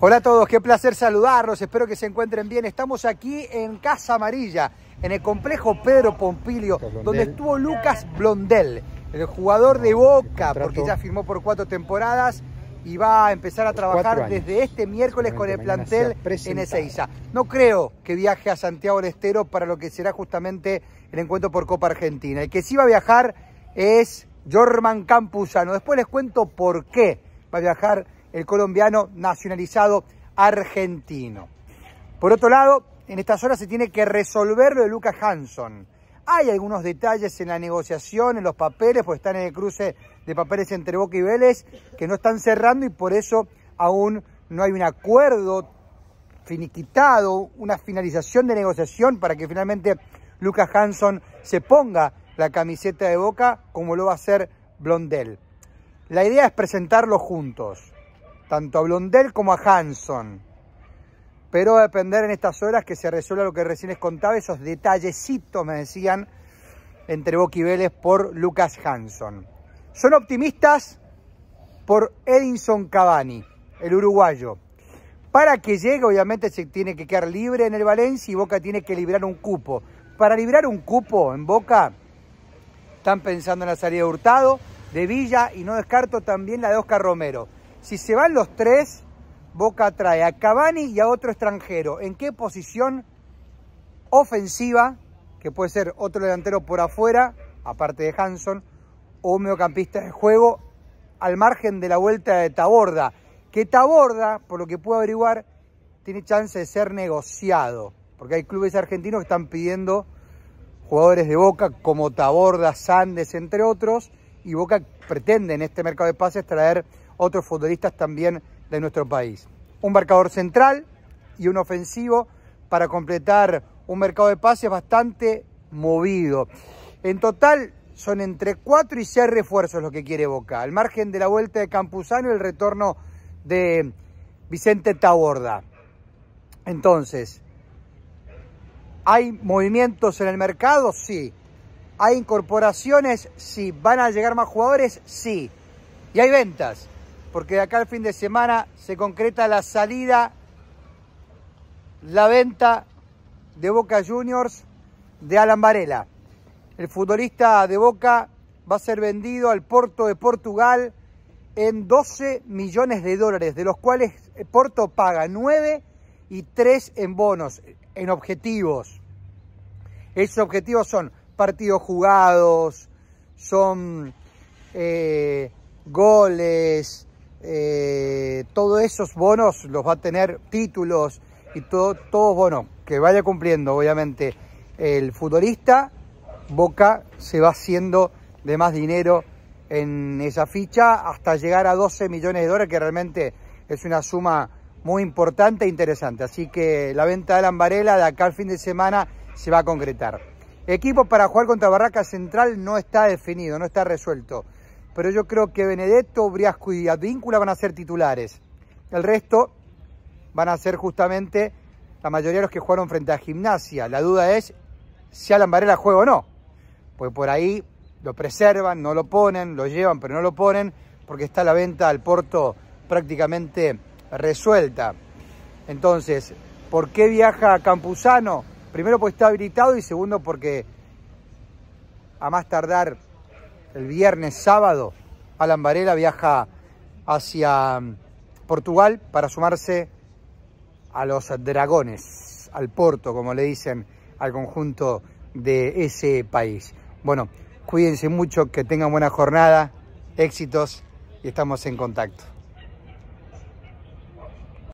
Hola a todos, qué placer saludarlos, espero que se encuentren bien. Estamos aquí en Casa Amarilla, en el complejo Pedro Pompilio, donde estuvo Lucas Blondel, el jugador de Boca, porque ya firmó por cuatro temporadas y va a empezar a trabajar desde este miércoles con el plantel en Ezeiza. No creo que viaje a Santiago del Estero para lo que será justamente el encuentro por Copa Argentina. El que sí va a viajar es Jorman Campuzano. Después les cuento por qué va a viajar el colombiano nacionalizado argentino. Por otro lado, en estas horas se tiene que resolver lo de Lucas Hanson. Hay algunos detalles en la negociación, en los papeles, pues están en el cruce de papeles entre Boca y Vélez, que no están cerrando y por eso aún no hay un acuerdo finiquitado, una finalización de negociación para que finalmente Lucas Hanson se ponga la camiseta de Boca como lo va a hacer Blondel. La idea es presentarlos juntos tanto a Blondel como a Hanson. Pero va a depender en estas horas que se resuelva lo que recién les contaba, esos detallecitos, me decían, entre y Vélez por Lucas Hanson. Son optimistas por Edinson Cavani, el uruguayo. Para que llegue, obviamente, se tiene que quedar libre en el Valencia y Boca tiene que librar un cupo. Para librar un cupo en Boca, están pensando en la salida de Hurtado, de Villa y no descarto también la de Oscar Romero. Si se van los tres, Boca trae a Cavani y a otro extranjero. ¿En qué posición ofensiva, que puede ser otro delantero por afuera, aparte de Hanson, o un mediocampista de juego al margen de la vuelta de Taborda? Que Taborda, por lo que puedo averiguar, tiene chance de ser negociado, porque hay clubes argentinos que están pidiendo jugadores de Boca como Taborda, Sandes, entre otros, y Boca pretende en este mercado de pases traer otros futbolistas también de nuestro país. Un marcador central y un ofensivo para completar un mercado de pases bastante movido. En total son entre cuatro y seis refuerzos lo que quiere Boca. Al margen de la vuelta de Campuzano y el retorno de Vicente Taborda. Entonces, ¿hay movimientos en el mercado? Sí. ¿Hay incorporaciones? Sí. ¿Van a llegar más jugadores? Sí. ¿Y hay ventas? porque de acá al fin de semana se concreta la salida, la venta de Boca Juniors de Alan Varela. El futbolista de Boca va a ser vendido al Porto de Portugal en 12 millones de dólares, de los cuales Porto paga 9 y 3 en bonos, en objetivos. Esos objetivos son partidos jugados, son eh, goles, eh, todos esos bonos los va a tener títulos y todo, todos bonos que vaya cumpliendo, obviamente, el futbolista, Boca se va haciendo de más dinero en esa ficha hasta llegar a 12 millones de dólares, que realmente es una suma muy importante e interesante. Así que la venta de ambarela de acá al fin de semana se va a concretar. Equipo para jugar contra Barraca Central no está definido, no está resuelto pero yo creo que Benedetto, Briasco y Advíncula van a ser titulares. El resto van a ser justamente la mayoría de los que jugaron frente a Gimnasia. La duda es si Alan Varela juega o no. Pues por ahí lo preservan, no lo ponen, lo llevan, pero no lo ponen, porque está la venta al Porto prácticamente resuelta. Entonces, ¿por qué viaja a Campuzano? Primero porque está habilitado y segundo porque a más tardar el viernes, sábado, Alan Varela viaja hacia mm, Portugal para sumarse a los dragones, al Porto, como le dicen al conjunto de ese país. Bueno, cuídense mucho, que tengan buena jornada, éxitos y estamos en contacto.